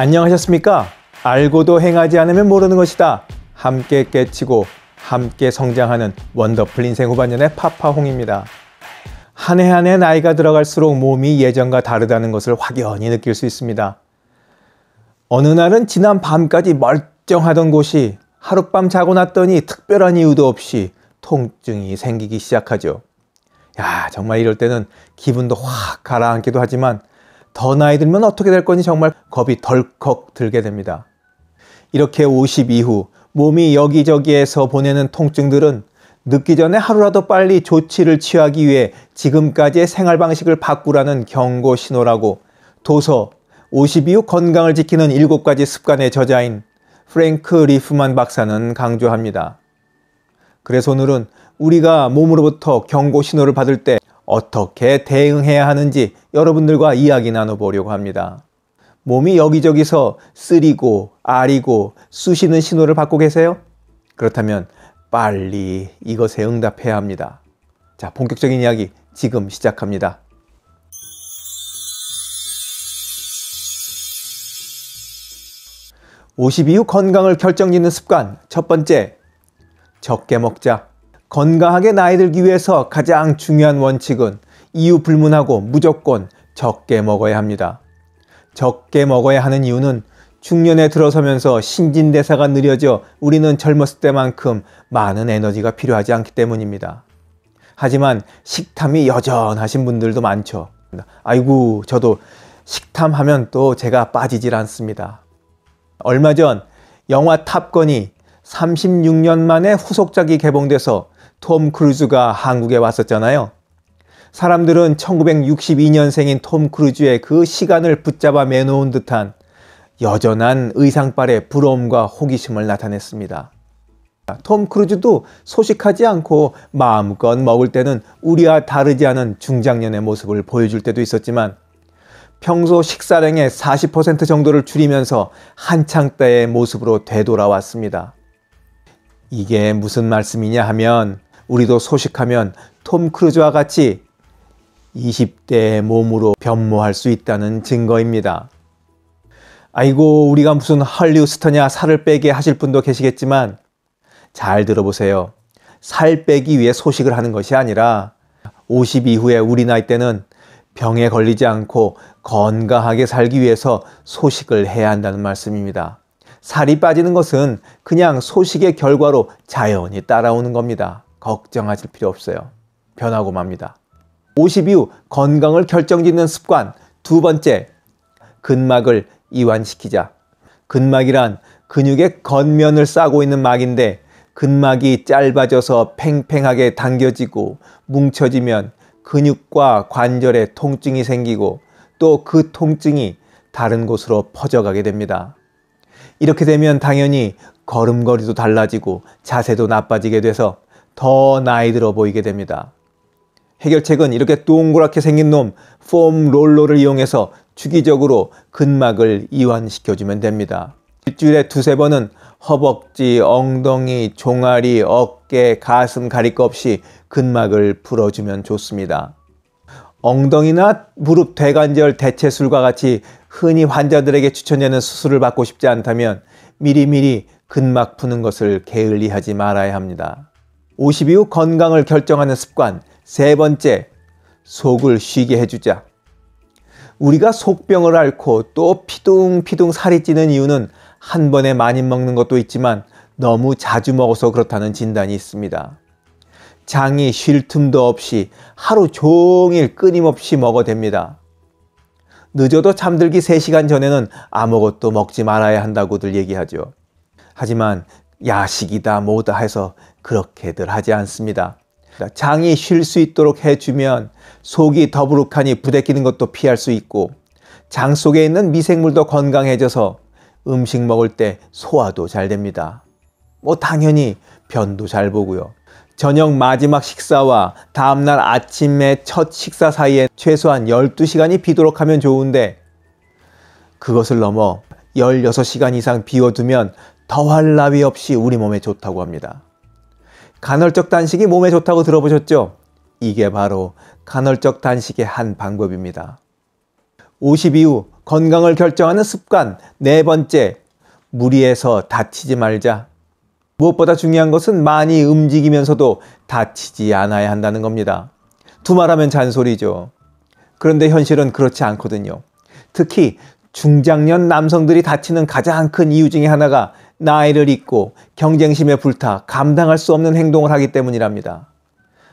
안녕하셨습니까? 알고도 행하지 않으면 모르는 것이다. 함께 깨치고 함께 성장하는 원더풀 인생 후반년의 파파홍입니다. 한 해 한 해 나이가 들어갈수록 몸이 예전과 다르다는 것을 확연히 느낄 수 있습니다. 어느 날은 지난 밤까지 멀쩡하던 곳이 하룻밤 자고 났더니 특별한 이유도 없이 통증이 생기기 시작하죠. 야, 정말 이럴 때는 기분도 확 가라앉기도 하지만 더 나이 들면 어떻게 될 건지 정말 겁이 덜컥 들게 됩니다. 이렇게 50 이후 몸이 여기저기에서 보내는 통증들은 늦기 전에 하루라도 빨리 조치를 취하기 위해 지금까지의 생활 방식을 바꾸라는 경고 신호라고 도서 50 이후 건강을 지키는 7가지 습관의 저자인 프랭크 리프만 박사는 강조합니다. 그래서 오늘은 우리가 몸으로부터 경고 신호를 받을 때 어떻게 대응해야 하는지 여러분들과 이야기 나눠보려고 합니다. 몸이 여기저기서 쓰리고 아리고 쑤시는 신호를 받고 계세요? 그렇다면 빨리 이것에 응답해야 합니다. 자, 본격적인 이야기 지금 시작합니다. 5 2 이후 건강을 결정짓는 습관 첫 번째 적게 먹자 건강하게 나이 들기 위해서 가장 중요한 원칙은 이유 불문하고 무조건 적게 먹어야 합니다. 적게 먹어야 하는 이유는 중년에 들어서면서 신진대사가 느려져 우리는 젊었을 때만큼 많은 에너지가 필요하지 않기 때문입니다. 하지만 식탐이 여전하신 분들도 많죠. 아이고, 저도 식탐하면 또 제가 빠지질 않습니다. 얼마 전 영화 탑건이 36년 만에 후속작이 개봉돼서 톰 크루즈가 한국에 왔었잖아요. 사람들은 1962년생인 톰 크루즈의 그 시간을 붙잡아 매놓은 듯한 여전한 의상빨의 부러움과 호기심을 나타냈습니다. 톰 크루즈도 소식하지 않고 마음껏 먹을 때는 우리와 다르지 않은 중장년의 모습을 보여줄 때도 있었지만 평소 식사량의 40% 정도를 줄이면서 한창 때의 모습으로 되돌아왔습니다. 이게 무슨 말씀이냐 하면 우리도 소식하면 톰 크루즈와 같이 20대의 몸으로 변모할 수 있다는 증거입니다. 아이고 우리가 무슨 할리우 스터냐 살을 빼게 하실 분도 계시겠지만 잘 들어보세요. 살 빼기 위해 소식을 하는 것이 아니라 50 이후에 우리 나이 때는 병에 걸리지 않고 건강하게 살기 위해서 소식을 해야 한다는 말씀입니다. 살이 빠지는 것은 그냥 소식의 결과로 자연히 따라오는 겁니다. 걱정하실 필요 없어요. 변하고 맙니다. 50 이후 건강을 결정짓는 습관 두 번째, 근막을 이완시키자. 근막이란 근육의 겉면을 싸고 있는 막인데 근막이 짧아져서 팽팽하게 당겨지고 뭉쳐지면 근육과 관절에 통증이 생기고 또 그 통증이 다른 곳으로 퍼져가게 됩니다. 이렇게 되면 당연히 걸음걸이도 달라지고 자세도 나빠지게 돼서 더 나이 들어 보이게 됩니다. 해결책은 이렇게 동그랗게 생긴 놈, 폼 롤러를 이용해서 주기적으로 근막을 이완시켜주면 됩니다. 일주일에 두세 번은 허벅지, 엉덩이, 종아리, 어깨, 가슴 가릴 것 없이 근막을 풀어주면 좋습니다. 엉덩이나 무릎 대관절 대체술과 같이 흔히 환자들에게 추천되는 수술을 받고 싶지 않다면 미리미리 근막 푸는 것을 게을리하지 말아야 합니다. 50 이후 건강을 결정하는 습관 세 번째, 속을 쉬게 해주자. 우리가 속병을 앓고 또 피둥피둥 살이 찌는 이유는 한 번에 많이 먹는 것도 있지만 너무 자주 먹어서 그렇다는 진단이 있습니다. 장이 쉴 틈도 없이 하루 종일 끊임없이 먹어댑니다. 늦어도 잠들기 3시간 전에는 아무것도 먹지 말아야 한다고들 얘기하죠. 하지만 야식이다 뭐다 해서 그렇게들 하지 않습니다. 그러니까 장이 쉴 수 있도록 해주면 속이 더부룩하니 부대끼는 것도 피할 수 있고 장 속에 있는 미생물도 건강해져서 음식 먹을 때 소화도 잘 됩니다. 뭐 당연히 변도 잘 보고요. 저녁 마지막 식사와 다음날 아침에 첫 식사 사이에 최소한 12시간이 비도록 하면 좋은데 그것을 넘어 16시간 이상 비워두면 더할 나위 없이 우리 몸에 좋다고 합니다. 간헐적 단식이 몸에 좋다고 들어보셨죠? 이게 바로 간헐적 단식의 한 방법입니다. 50 이후 건강을 결정하는 습관 네 번째, 무리해서 다치지 말자. 무엇보다 중요한 것은 많이 움직이면서도 다치지 않아야 한다는 겁니다. 두 말하면 잔소리죠. 그런데 현실은 그렇지 않거든요. 특히 중장년 남성들이 다치는 가장 큰 이유 중의 하나가 나이를 잊고 경쟁심에 불타 감당할 수 없는 행동을 하기 때문이랍니다.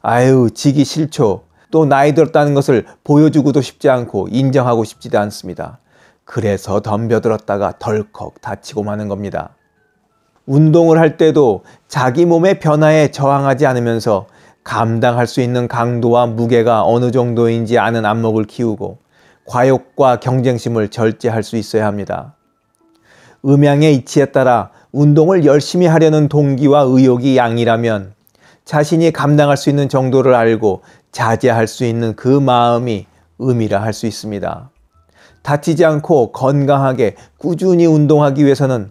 아유, 지기 싫죠. 또 나이 들었다는 것을 보여주고도 싶지 않고 인정하고 싶지도 않습니다. 그래서 덤벼들었다가 덜컥 다치고 마는 겁니다. 운동을 할 때도 자기 몸의 변화에 저항하지 않으면서 감당할 수 있는 강도와 무게가 어느 정도인지 아는 안목을 키우고 과욕과 경쟁심을 절제할 수 있어야 합니다. 음양의 이치에 따라 운동을 열심히 하려는 동기와 의욕이 양이라면 자신이 감당할 수 있는 정도를 알고 자제할 수 있는 그 마음이 음이라 할 수 있습니다. 다치지 않고 건강하게 꾸준히 운동하기 위해서는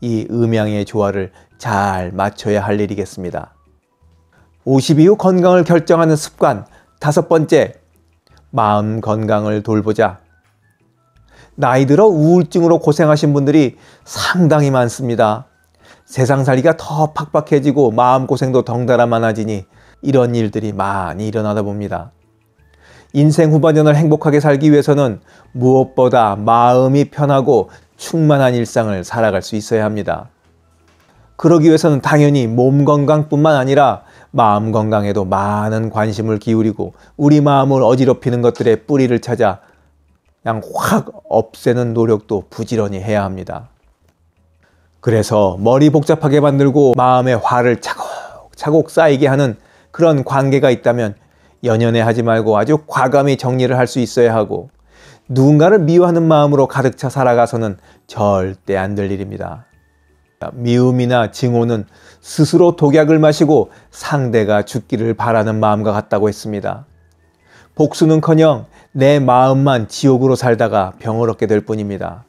이 음양의 조화를 잘 맞춰야 할 일이겠습니다. 50 이후 건강을 결정하는 습관 다섯 번째, 마음 건강을 돌보자. 나이 들어 우울증으로 고생하신 분들이 상당히 많습니다. 세상 살기가 더 팍팍해지고 마음고생도 덩달아 많아지니 이런 일들이 많이 일어나다 봅니다. 인생 후반년을 행복하게 살기 위해서는 무엇보다 마음이 편하고 충만한 일상을 살아갈 수 있어야 합니다. 그러기 위해서는 당연히 몸 건강뿐만 아니라 마음 건강에도 많은 관심을 기울이고 우리 마음을 어지럽히는 것들의 뿌리를 찾아 그냥 확 없애는 노력도 부지런히 해야 합니다. 그래서 머리 복잡하게 만들고 마음의 화를 차곡차곡 쌓이게 하는 그런 관계가 있다면 연연해 하지 말고 아주 과감히 정리를 할 수 있어야 하고 누군가를 미워하는 마음으로 가득 차 살아가서는 절대 안 될 일입니다. 미움이나 증오는 스스로 독약을 마시고 상대가 죽기를 바라는 마음과 같다고 했습니다. 복수는커녕 내 마음만 지옥으로 살다가 병을 얻게 될 뿐입니다.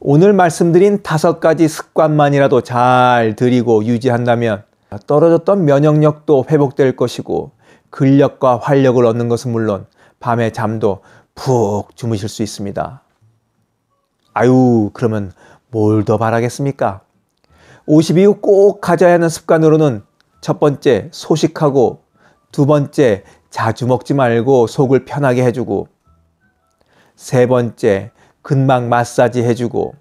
오늘 말씀드린 다섯 가지 습관만이라도 잘 들이고 유지한다면 떨어졌던 면역력도 회복될 것이고 근력과 활력을 얻는 것은 물론 밤에 잠도 푹 주무실 수 있습니다. 아유, 그러면 뭘 더 바라겠습니까? 50이후 꼭 가져야 하는 습관으로는 첫 번째, 소식하고 두 번째, 자주 먹지 말고 속을 편하게 해주고 세 번째, 근막 마사지 해주고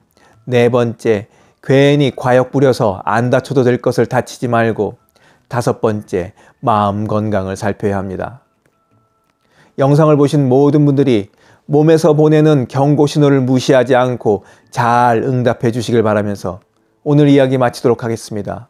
네 번째, 괜히 과역 부려서 안 다쳐도 될 것을 다치지 말고 다섯 번째, 마음 건강을 살펴야 합니다. 영상을 보신 모든 분들이 몸에서 보내는 경고 신호를 무시하지 않고 잘 응답해 주시길 바라면서 오늘 이야기 마치도록 하겠습니다.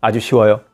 아주 쉬워요.